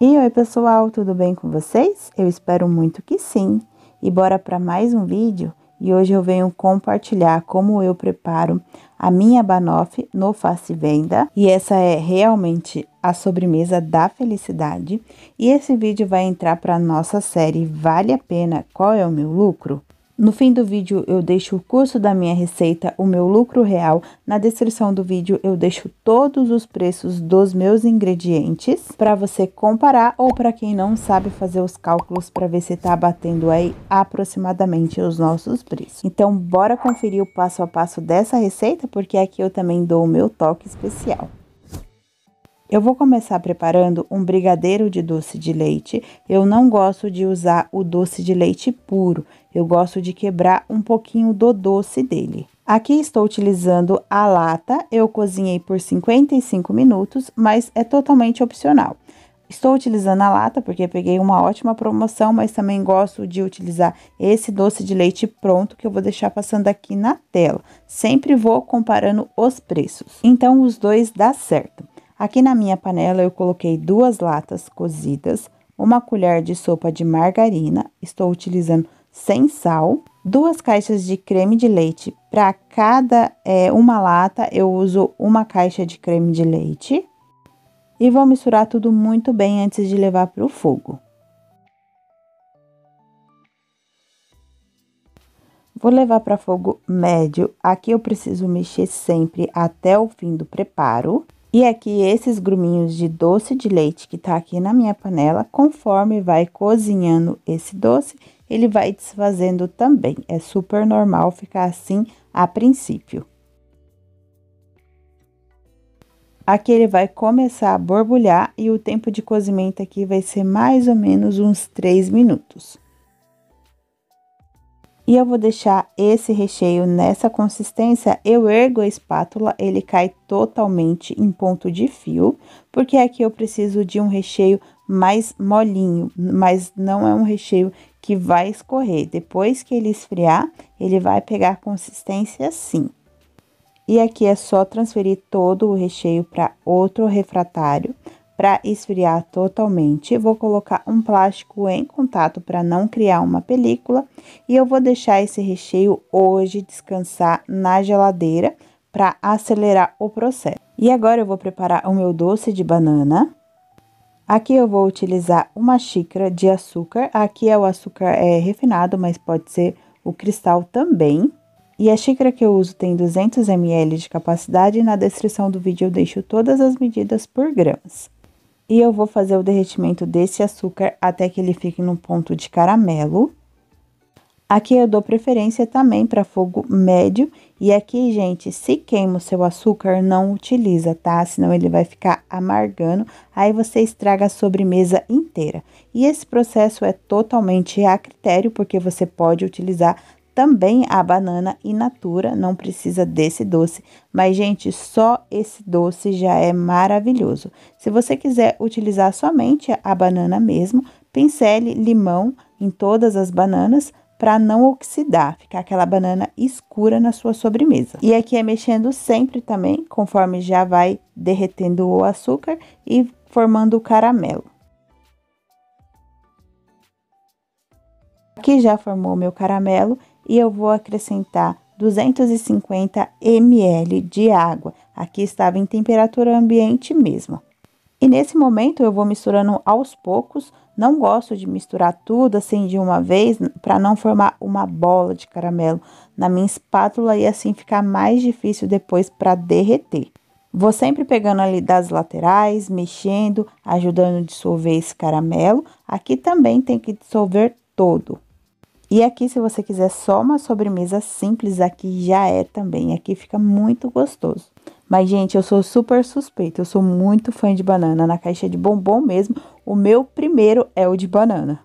E oi pessoal, tudo bem com vocês? Eu espero muito que sim. E bora para mais um vídeo? E hoje eu venho compartilhar como eu preparo a minha banoffee no Face Venda. E essa é realmente a sobremesa da felicidade. E esse vídeo vai entrar para nossa série Vale a Pena Qual é o Meu Lucro? No fim do vídeo eu deixo o curso da minha receita, o meu lucro real. Na descrição do vídeo eu deixo todos os preços dos meus ingredientes para você comparar ou para quem não sabe fazer os cálculos para ver se está batendo aí aproximadamente os nossos preços. Então bora conferir o passo a passo dessa receita porque aqui eu também dou o meu toque especial. Eu vou começar preparando um brigadeiro de doce de leite. Eu não gosto de usar o doce de leite puro, eu gosto de quebrar um pouquinho do doce dele. Aqui estou utilizando a lata, eu cozinhei por 55 minutos, mas é totalmente opcional. Estou utilizando a lata porque peguei uma ótima promoção, mas também gosto de utilizar esse doce de leite pronto que eu vou deixar passando aqui na tela. Sempre vou comparando os preços. Então, os dois dá certo. Aqui na minha panela eu coloquei duas latas cozidas, uma colher de sopa de margarina, estou utilizando sem sal, duas caixas de creme de leite. Para cada é, uma lata eu uso uma caixa de creme de leite e vou misturar tudo muito bem antes de levar para o fogo. Vou levar para fogo médio. Aqui eu preciso mexer sempre até o fim do preparo. E aqui é esses gruminhos de doce de leite que tá aqui na minha panela, conforme vai cozinhando esse doce, ele vai desfazendo também. É super normal ficar assim a princípio. Aqui ele vai começar a borbulhar e o tempo de cozimento aqui vai ser mais ou menos uns 3 minutos. E eu vou deixar esse recheio nessa consistência, eu ergo a espátula, ele cai totalmente em ponto de fio, porque aqui eu preciso de um recheio mais molinho, mas não é um recheio que vai escorrer. Depois que ele esfriar, ele vai pegar consistência assim. E aqui é só transferir todo o recheio para outro refratário, para esfriar totalmente. Vou colocar um plástico em contato para não criar uma película e eu vou deixar esse recheio hoje descansar na geladeira para acelerar o processo. E agora eu vou preparar o meu doce de banana. Aqui eu vou utilizar uma xícara de açúcar. Aqui é o açúcar é, refinado, mas pode ser o cristal também. E a xícara que eu uso tem 200 ml de capacidade na descrição do vídeo eu deixo todas as medidas por gramas. E eu vou fazer o derretimento desse açúcar até que ele fique num ponto de caramelo. Aqui eu dou preferência também para fogo médio. E aqui, gente, se queima o seu açúcar, não utiliza, tá? Senão ele vai ficar amargando, aí você estraga a sobremesa inteira. E esse processo é totalmente a critério, porque você pode utilizar também a banana in natura, não precisa desse doce. Mas, gente, só esse doce já é maravilhoso. Se você quiser utilizar somente a banana mesmo, pincele limão em todas as bananas para não oxidar, ficar aquela banana escura na sua sobremesa. E aqui é mexendo sempre também, conforme já vai derretendo o açúcar e formando o caramelo. Aqui já formou meu caramelo e eu vou acrescentar 250 ml de água. Aqui estava em temperatura ambiente mesmo. E nesse momento eu vou misturando aos poucos, não gosto de misturar tudo assim de uma vez para não formar uma bola de caramelo na minha espátula e assim ficar mais difícil depois para derreter. Vou sempre pegando ali das laterais, mexendo, ajudando a dissolver esse caramelo. Aqui também tem que dissolver todo. E aqui, se você quiser só uma sobremesa simples, aqui já é também. Aqui fica muito gostoso. Mas, gente, eu sou super suspeita. Eu sou muito fã de banana. Na caixa de bombom mesmo, o meu primeiro é o de banana.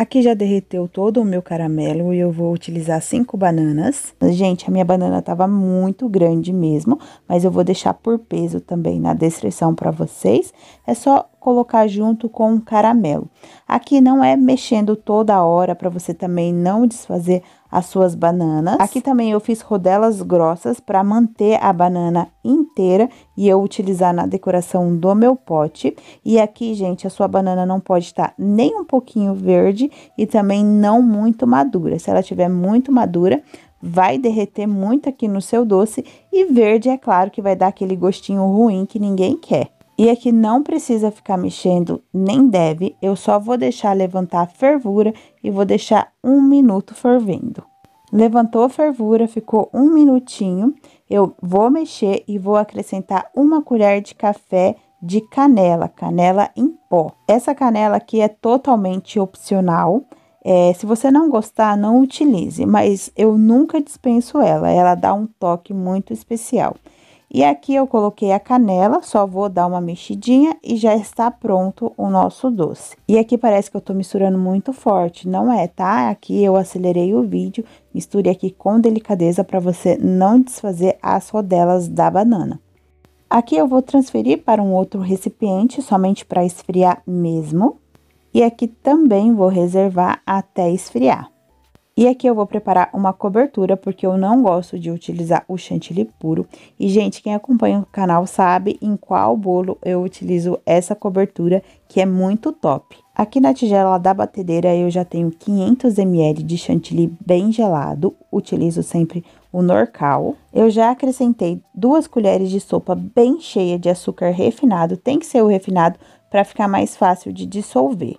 Aqui já derreteu todo o meu caramelo e eu vou utilizar cinco bananas. Gente, a minha banana tava muito grande mesmo, mas eu vou deixar por peso também na descrição para vocês. É só colocar junto com o caramelo. Aqui não é mexendo toda hora para você também não desfazer as suas bananas. Aqui também eu fiz rodelas grossas para manter a banana inteira e eu utilizar na decoração do meu pote. E aqui, gente, a sua banana não pode estar nem um pouquinho verde e também não muito madura. Se ela estiver muito madura, vai derreter muito aqui no seu doce e verde, é claro, que vai dar aquele gostinho ruim que ninguém quer. E aqui é não precisa ficar mexendo, nem deve, eu só vou deixar levantar a fervura e vou deixar um minuto fervendo. Levantou a fervura, ficou um minutinho, eu vou mexer e vou acrescentar uma colher de café de canela, canela em pó. Essa canela aqui é totalmente opcional, é, se você não gostar, não utilize, mas eu nunca dispenso ela, ela dá um toque muito especial. E aqui eu coloquei a canela, só vou dar uma mexidinha e já está pronto o nosso doce. E aqui parece que eu tô misturando muito forte, não é, tá? Aqui eu acelerei o vídeo, misture aqui com delicadeza para você não desfazer as rodelas da banana. Aqui eu vou transferir para um outro recipiente, somente para esfriar mesmo. E aqui também vou reservar até esfriar. E aqui eu vou preparar uma cobertura, porque eu não gosto de utilizar o chantilly puro. E, gente, quem acompanha o canal sabe em qual bolo eu utilizo essa cobertura, que é muito top. Aqui na tigela da batedeira eu já tenho 500 ml de chantilly bem gelado, utilizo sempre o Norcal. Eu já acrescentei duas colheres de sopa bem cheia de açúcar refinado, tem que ser o refinado para ficar mais fácil de dissolver.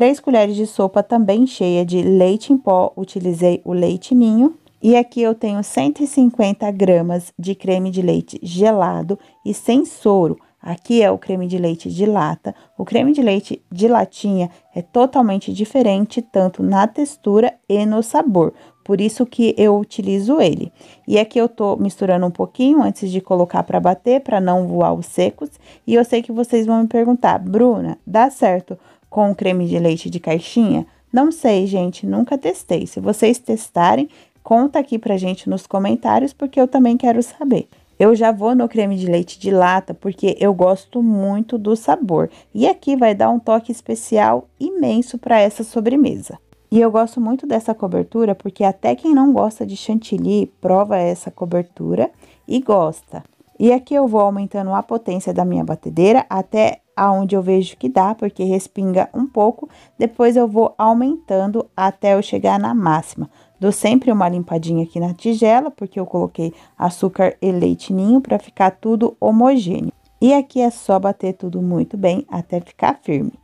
3 colheres de sopa também cheia de leite em pó, utilizei o leite ninho. E aqui eu tenho 150 gramas de creme de leite gelado e sem soro. Aqui é o creme de leite de lata. O creme de leite de latinha é totalmente diferente, tanto na textura e no sabor. Por isso que eu utilizo ele. E aqui eu tô misturando um pouquinho antes de colocar para bater, para não voar os secos. E eu sei que vocês vão me perguntar, Bruna, dá certo com o creme de leite de caixinha? Não sei, gente, nunca testei. Se vocês testarem, conta aqui pra gente nos comentários, porque eu também quero saber. Eu já vou no creme de leite de lata, porque eu gosto muito do sabor. E aqui vai dar um toque especial imenso para essa sobremesa. E eu gosto muito dessa cobertura porque até quem não gosta de chantilly prova essa cobertura e gosta. E aqui eu vou aumentando a potência da minha batedeira até aonde eu vejo que dá, porque respinga um pouco. Depois eu vou aumentando até eu chegar na máxima. Dou sempre uma limpadinha aqui na tigela, porque eu coloquei açúcar e leite ninho para ficar tudo homogêneo. E aqui é só bater tudo muito bem até ficar firme.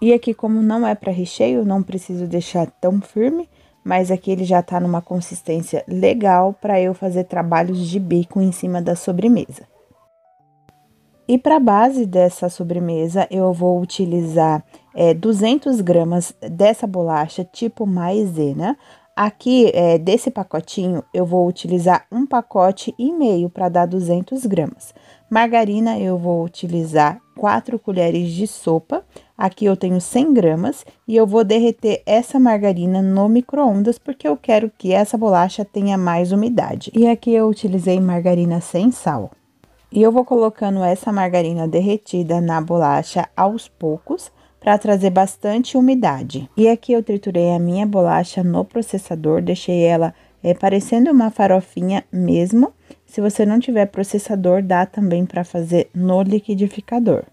E aqui como não é para recheio, não preciso deixar tão firme, mas aqui ele já tá numa consistência legal para eu fazer trabalhos de bico em cima da sobremesa. E para base dessa sobremesa, eu vou utilizar é, 200 gramas dessa bolacha tipo maisena. Né? Aqui, é, desse pacotinho, eu vou utilizar um pacote e meio para dar 200 gramas. Margarina eu vou utilizar 4 colheres de sopa, aqui eu tenho 100 gramas, e eu vou derreter essa margarina no micro-ondas, porque eu quero que essa bolacha tenha mais umidade. E aqui eu utilizei margarina sem sal. E eu vou colocando essa margarina derretida na bolacha aos poucos, para trazer bastante umidade. E aqui eu triturei a minha bolacha no processador, deixei ela é, parecendo uma farofinha mesmo, se você não tiver processador, dá também para fazer no liquidificador.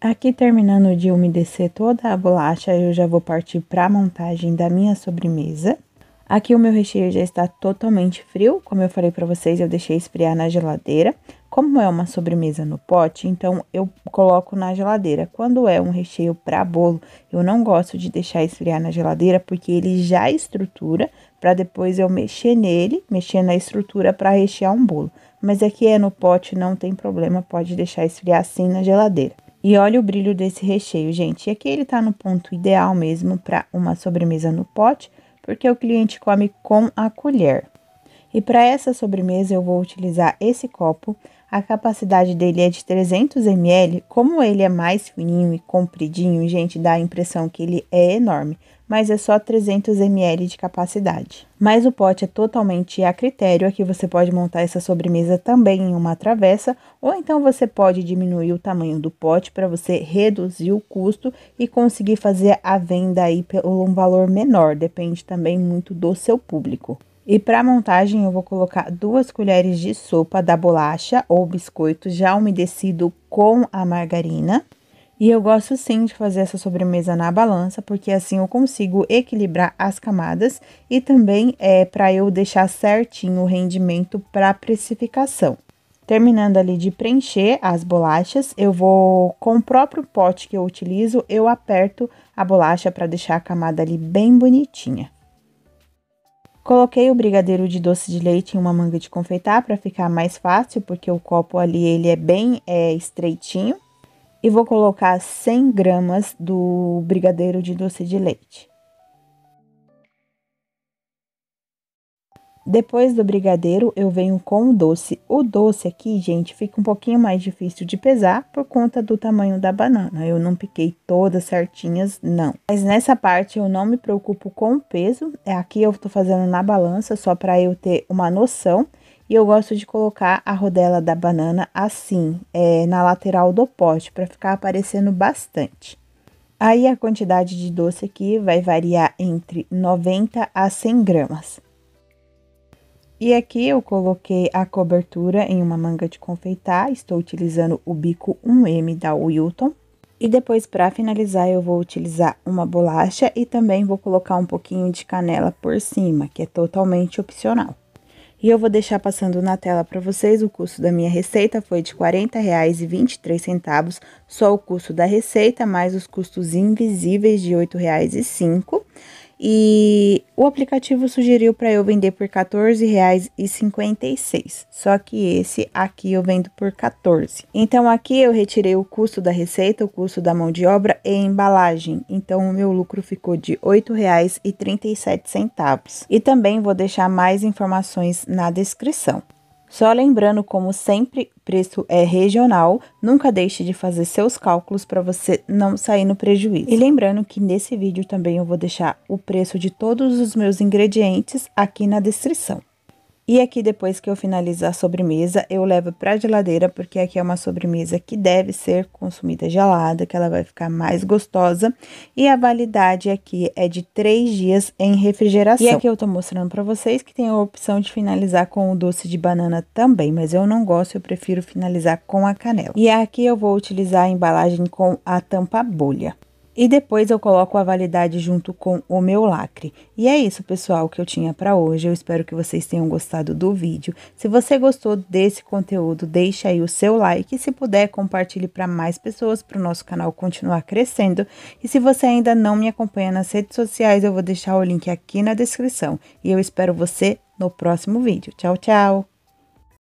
Aqui terminando de umedecer toda a bolacha, eu já vou partir para a montagem da minha sobremesa. Aqui o meu recheio já está totalmente frio, como eu falei para vocês, eu deixei esfriar na geladeira. Como é uma sobremesa no pote, então eu coloco na geladeira. Quando é um recheio para bolo, eu não gosto de deixar esfriar na geladeira, porque ele já estrutura para depois eu mexer nele, mexer na estrutura para rechear um bolo. Mas aqui é no pote, não tem problema, pode deixar esfriar assim na geladeira. E olha o brilho desse recheio, gente. E aqui ele tá no ponto ideal mesmo para uma sobremesa no pote, porque o cliente come com a colher. E para essa sobremesa eu vou utilizar esse copo. A capacidade dele é de 300 ml. Como ele é mais fininho e compridinho, gente, dá a impressão que ele é enorme mas é só 300 ml de capacidade. Mas o pote é totalmente a critério, aqui você pode montar essa sobremesa também em uma travessa, ou então você pode diminuir o tamanho do pote para você reduzir o custo e conseguir fazer a venda aí por um valor menor, depende também muito do seu público. E para montagem eu vou colocar duas colheres de sopa da bolacha ou biscoito já umedecido com a margarina e eu gosto sim de fazer essa sobremesa na balança, porque assim eu consigo equilibrar as camadas e também é para eu deixar certinho o rendimento para precificação. Terminando ali de preencher as bolachas, eu vou com o próprio pote que eu utilizo, eu aperto a bolacha para deixar a camada ali bem bonitinha. Coloquei o brigadeiro de doce de leite em uma manga de confeitar para ficar mais fácil, porque o copo ali ele é bem é, estreitinho e vou colocar 100 gramas do brigadeiro de doce de leite. Depois do brigadeiro, eu venho com o doce. O doce aqui, gente, fica um pouquinho mais difícil de pesar por conta do tamanho da banana. Eu não piquei todas certinhas, não. Mas nessa parte eu não me preocupo com o peso. É, aqui eu tô fazendo na balança só para eu ter uma noção. E eu gosto de colocar a rodela da banana assim, é, na lateral do pote, para ficar aparecendo bastante. Aí a quantidade de doce aqui vai variar entre 90 a 100 gramas. E aqui eu coloquei a cobertura em uma manga de confeitar, estou utilizando o bico 1M da Wilton. E depois, para finalizar, eu vou utilizar uma bolacha e também vou colocar um pouquinho de canela por cima, que é totalmente opcional. E eu vou deixar passando na tela para vocês, o custo da minha receita foi de R$ 40,23, só o custo da receita, mais os custos invisíveis de R$ 8,05. E o aplicativo sugeriu para eu vender por R$14,56. Só que esse aqui eu vendo por 14. Então aqui eu retirei o custo da receita, o custo da mão de obra e embalagem. Então o meu lucro ficou de R$8,37. E também vou deixar mais informações na descrição. Só lembrando, como sempre, preço é regional, nunca deixe de fazer seus cálculos para você não sair no prejuízo. E lembrando que nesse vídeo também eu vou deixar o preço de todos os meus ingredientes aqui na descrição. E aqui depois que eu finalizar a sobremesa, eu levo para geladeira, porque aqui é uma sobremesa que deve ser consumida gelada, que ela vai ficar mais gostosa. E a validade aqui é de 3 dias em refrigeração. E aqui eu tô mostrando para vocês que tem a opção de finalizar com o doce de banana também, mas eu não gosto, eu prefiro finalizar com a canela. E aqui eu vou utilizar a embalagem com a tampa bolha. E depois eu coloco a validade junto com o meu lacre. E é isso, pessoal, que eu tinha para hoje. Eu espero que vocês tenham gostado do vídeo. Se você gostou desse conteúdo, deixa aí o seu like. E se puder, compartilhe para mais pessoas, para o nosso canal continuar crescendo. E se você ainda não me acompanha nas redes sociais, eu vou deixar o link aqui na descrição. E eu espero você no próximo vídeo. Tchau, tchau!